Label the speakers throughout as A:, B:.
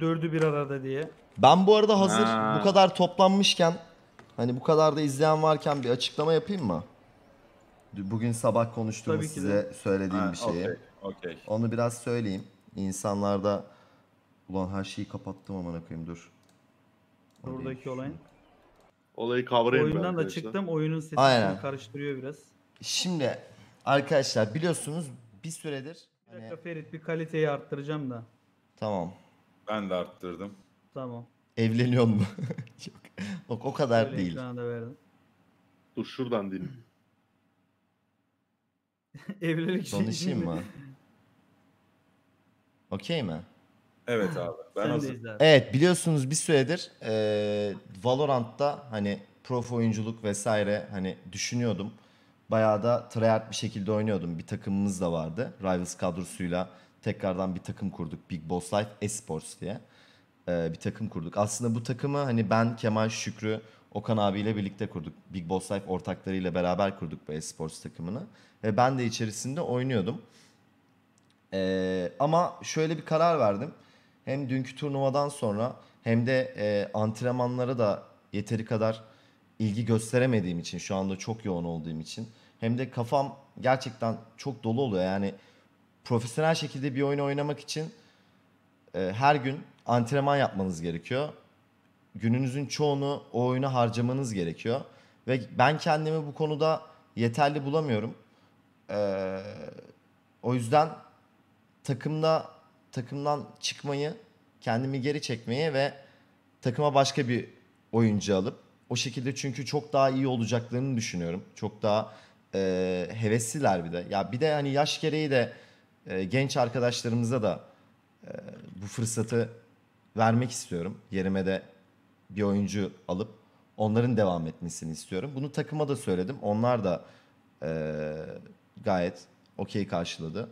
A: Dördü bir arada diye. Ben bu arada hazır Ha. bu kadar toplanmışken hani bu kadar da izleyen varken bir açıklama yapayım mı? Bugün sabah konuştuğumuz Tabii ki size söylediğim Ha, bir şeyi. Okey. okey. Onu biraz söyleyeyim. İnsanlarda ulan her şeyi kapattım amına koyayım dur. Buradaki olayın. Olayı kavrayayım ben Oyundan da çıktım. Oyunun sesini Aynen. karıştırıyor biraz. Şimdi arkadaşlar biliyorsunuz bir süredir Bir hani, Ferit bir kaliteyi arttıracağım da. tamam. Ben de arttırdım. Tamam. Evleniyor mu? Yok. O, o kadar Öyle değil. Ben de verdim. Dur şuradan dinle. Evlilik şey Konuşayım değil mi? mı? Okey mi? Evet abi. Ben Sen de hazır. izle abi. Evet biliyorsunuz bir süredir eee, Valorant'ta hani prof oyunculuk vesaire hani düşünüyordum. Bayağı da tryhard bir şekilde oynuyordum. Bir takımımız da vardı. Rivals kadrosuyla tekrardan bir takım kurduk. Big Boss Life Esports diye e, bir takım kurduk. Aslında bu takımı hani ben Kemal Şükrü Okan abiyle birlikte kurduk. Big Boss Life ortaklarıyla beraber kurduk bu esports takımını. Ve ben de içerisinde oynuyordum. E, ama şöyle bir karar verdim. Hem dünkü turnuvadan sonra hem de e, antrenmanlara da yeteri kadar ilgi gösteremediğim için şu anda çok yoğun olduğum için hem de kafam gerçekten çok dolu oluyor. Yani profesyonel şekilde bir oyunu oynamak için e, her gün antrenman yapmanız gerekiyor. Gününüzün çoğunu o oyuna harcamanız gerekiyor. Ve ben kendimi bu konuda yeterli bulamıyorum. E, o yüzden takımda takımdan çıkmayı, kendimi geri çekmeyi ve takıma başka bir oyuncu alıp o şekilde çünkü çok daha iyi olacaklarını düşünüyorum. Çok daha e, hevesliler bir de. Ya bir de hani yaş gereği de e, genç arkadaşlarımıza da e, bu fırsatı vermek istiyorum. Yerime de bir oyuncu alıp onların devam etmesini istiyorum. Bunu takıma da söyledim. Onlar da e, gayet okey karşıladı.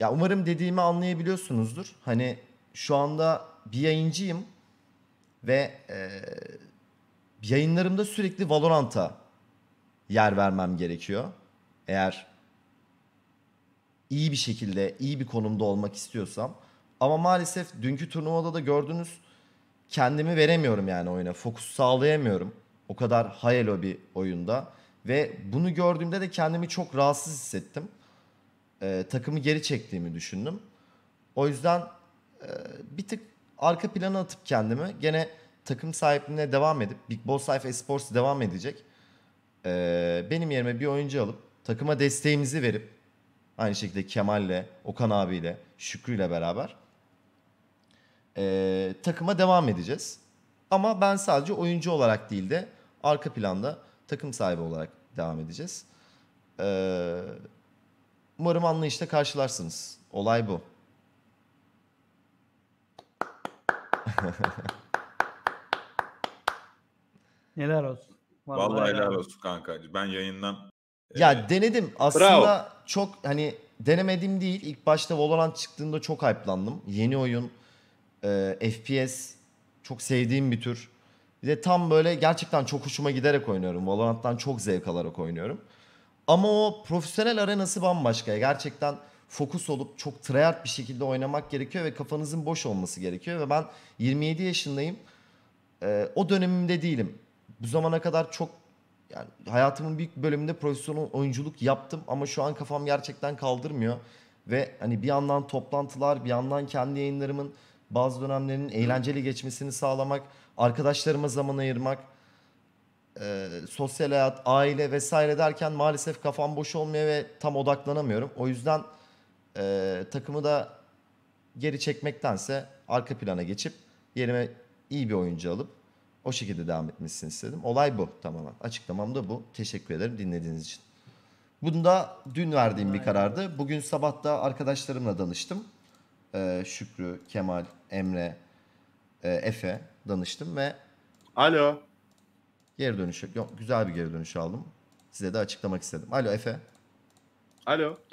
A: Ya umarım dediğimi anlayabiliyorsunuzdur. Hani şu anda bir yayıncıyım ve e, yayınlarımda sürekli Valorant'a yer vermem gerekiyor. Eğer iyi bir şekilde, iyi bir konumda olmak istiyorsam. Ama maalesef dünkü turnuvada da gördünüz kendimi veremiyorum yani oyuna. Fokus sağlayamıyorum. O kadar high elo bir oyunda. Ve bunu gördüğümde de kendimi çok rahatsız hissettim. Ee, takımı geri çektiğimi düşündüm. O yüzden e, bir tık arka plana atıp kendimi gene takım sahipliğine devam edip Big Boss Life Esports devam edecek. Ee, benim yerime bir oyuncu alıp takıma desteğimizi verip Aynı şekilde Kemal'le, Okan abiyle, Şükrü'yle beraber e, takıma devam edeceğiz. Ama ben sadece oyuncu olarak değil de arka planda takım sahibi olarak devam edeceğiz. E, umarım anlayışla karşılarsınız. Olay bu. Neler olsun.
B: Vallahi, Vallahi helal olsun
A: kanka. Ben yayından ya evet. denedim aslında Bravo. çok hani denemedim değil. İlk başta Valorant çıktığında çok hype'landım. Yeni oyun, e, FPS çok sevdiğim bir tür. Bir de tam böyle gerçekten çok hoşuma giderek oynuyorum. Valorant'tan çok zevk alarak oynuyorum. Ama o profesyonel arenası bambaşka. Gerçekten fokus olup çok tryhard bir şekilde oynamak gerekiyor ve kafanızın boş olması gerekiyor. Ve ben 27 yaşındayım. E, o dönemimde değilim. Bu zamana kadar çok yani hayatımın büyük bölümünde profesyonel oyunculuk yaptım ama şu an kafam gerçekten kaldırmıyor. Ve hani bir yandan toplantılar, bir yandan kendi yayınlarımın bazı dönemlerinin eğlenceli geçmesini sağlamak, arkadaşlarıma zaman ayırmak, e, sosyal hayat, aile vesaire derken maalesef kafam boş olmuyor ve tam odaklanamıyorum. O yüzden e, takımı da geri çekmektense arka plana geçip yerime iyi bir oyuncu alıp o şekilde devam etmesini istedim. Olay bu tamamen. Açıklamam da bu. Teşekkür ederim dinlediğiniz için. da dün verdiğim bir karardı. Bugün sabah da arkadaşlarımla danıştım. Ee, Şükrü, Kemal, Emre, e, Efe danıştım ve Alo. geri dönüş yok. Güzel bir geri dönüş aldım. Size de açıklamak istedim. Alo Efe. Alo.